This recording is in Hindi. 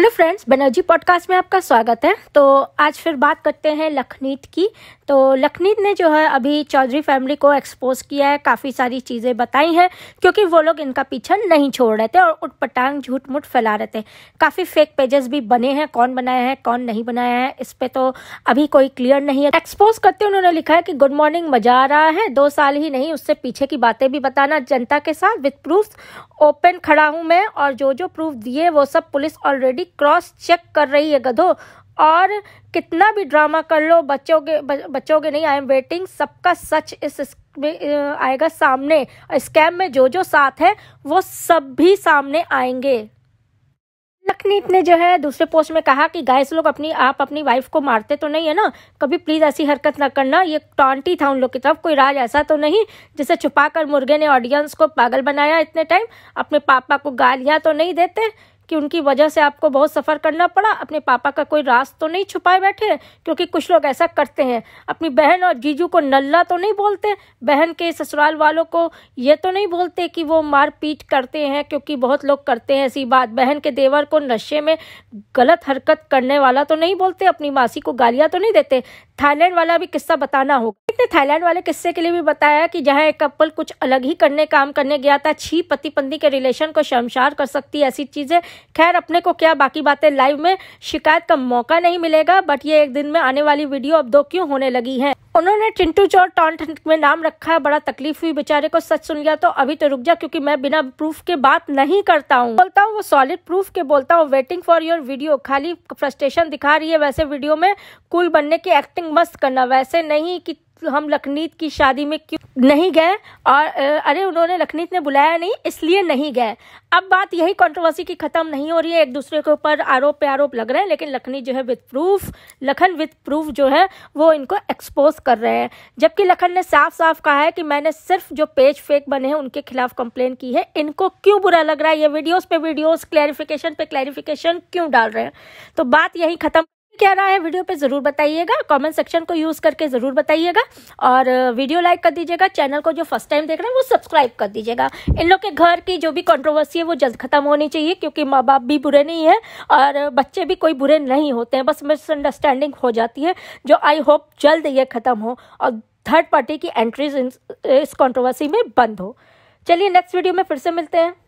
हेलो फ्रेंड्स बनर्जी पॉडकास्ट में आपका स्वागत है तो आज फिर बात करते हैं लखनीत की तो लखनीत ने जो है अभी चौधरी फैमिली को एक्सपोज किया है काफ़ी सारी चीज़ें बताई हैं क्योंकि वो लोग इनका पीछा नहीं छोड़ रहे थे और उटपटांग झूठ मूठ फैला रहे थे काफ़ी फेक पेजेस भी बने हैं कौन बनाया है कौन नहीं बनाया है इस पर तो अभी कोई क्लियर नहीं है एक्सपोज करते उन्होंने लिखा है कि गुड मॉर्निंग मजा आ रहा है दो साल ही नहीं उससे पीछे की बातें भी बताना जनता के साथ विथ प्रूफ ओपन खड़ा हूँ मैं और जो जो प्रूफ दिए वो सब पुलिस ऑलरेडी क्रॉस चेक कर रही है गधो और कितना भी ड्रामा कर लो बच्चोगे बच्चोगे नहीं आई एम वेटिंग सबका सच इस में आएगा सामने स्कैम में जो जो साथ है वो सब भी सामने आएंगे लखनीत ने जो है दूसरे पोस्ट में कहा कि गाइस लोग अपनी आप अपनी वाइफ को मारते तो नहीं है ना कभी प्लीज़ ऐसी हरकत ना करना ये टॉन्टी था उन लोग की तरफ कोई राज ऐसा तो नहीं जिसे छुपाकर मुर्गे ने ऑडियंस को पागल बनाया इतने टाइम अपने पापा को गालियां तो नहीं देते कि उनकी वजह से आपको बहुत सफ़र करना पड़ा अपने पापा का कोई राज तो नहीं छुपाए बैठे हैं क्योंकि कुछ लोग ऐसा करते हैं अपनी बहन और जीजू को नल्ला तो नहीं बोलते बहन के ससुराल वालों को ये तो नहीं बोलते कि वो मार पीट करते हैं क्योंकि बहुत लोग करते हैं ऐसी बात बहन के देवर को नशे में गलत हरकत करने वाला तो नहीं बोलते अपनी मासी को गालियां तो नहीं देते थाईलैंड वाला भी किस्सा बताना होगा ने थाईलैंड वाले किस्से के लिए भी बताया कि जहां एक कपल कुछ अलग ही करने काम करने गया था छी पति पत्नी के रिलेशन को शर्मशार कर सकती है ऐसी चीजें खैर अपने को क्या बाकी बातें लाइव में शिकायत का मौका नहीं मिलेगा बट ये एक दिन में आने वाली वीडियो अब दो क्यों होने लगी है उन्होंने चिंटू चोर टॉन्ट में नाम रखा है बड़ा तकलीफ हुई बेचारे को सच सुन लिया तो अभी तो रुक जा क्योंकि मैं बिना प्रूफ के बात नहीं करता हूँ बोलता हूँ वो सॉलिड प्रूफ के बोलता हूँ वेटिंग फॉर योर वीडियो खाली फ्रस्ट्रेशन दिखा रही है वैसे वीडियो में कुल बनने की एक्टिंग मस्त करना वैसे नहीं की हम लखनीत की शादी में क्यों नहीं गए और अरे उन्होंने लखनीत ने बुलाया नहीं इसलिए नहीं गए अब बात यही कंट्रोवर्सी की ख़त्म नहीं हो रही है एक दूसरे के ऊपर आरोप पे आरोप लग रहे हैं लेकिन लखनी जो है with proof Lakhan with proof जो है वो इनको एक्सपोज कर रहे हैं जबकि लखन ने साफ साफ कहा है कि मैंने सिर्फ जो पेज फेक बने हैं उनके खिलाफ कंप्लेन की है इनको क्यों बुरा लग रहा है ये वीडियोज़ पे वीडियोज़ क्लैरिफिकेशन पे क्लैरिफिकेशन क्यों डाल रहे हैं तो बात यही ख़त्म क्या रहा है वीडियो पे ज़रूर बताइएगा कमेंट सेक्शन को यूज़ करके ज़रूर बताइएगा और वीडियो लाइक कर दीजिएगा चैनल को जो फर्स्ट टाइम देख रहे हैं वो सब्सक्राइब कर दीजिएगा इन लोग के घर की जो भी कॉन्ट्रोवर्सी है वो जल्द खत्म होनी चाहिए क्योंकि माँ बाप भी बुरे नहीं है और बच्चे भी कोई बुरे नहीं होते हैं बस मिसअंडरस्टैंडिंग हो जाती है जो आई होप जल्द ये ख़त्म हो और थर्ड पार्टी की एंट्रीज इस कॉन्ट्रोवर्सी में बंद हो चलिए नेक्स्ट वीडियो में फिर से मिलते हैं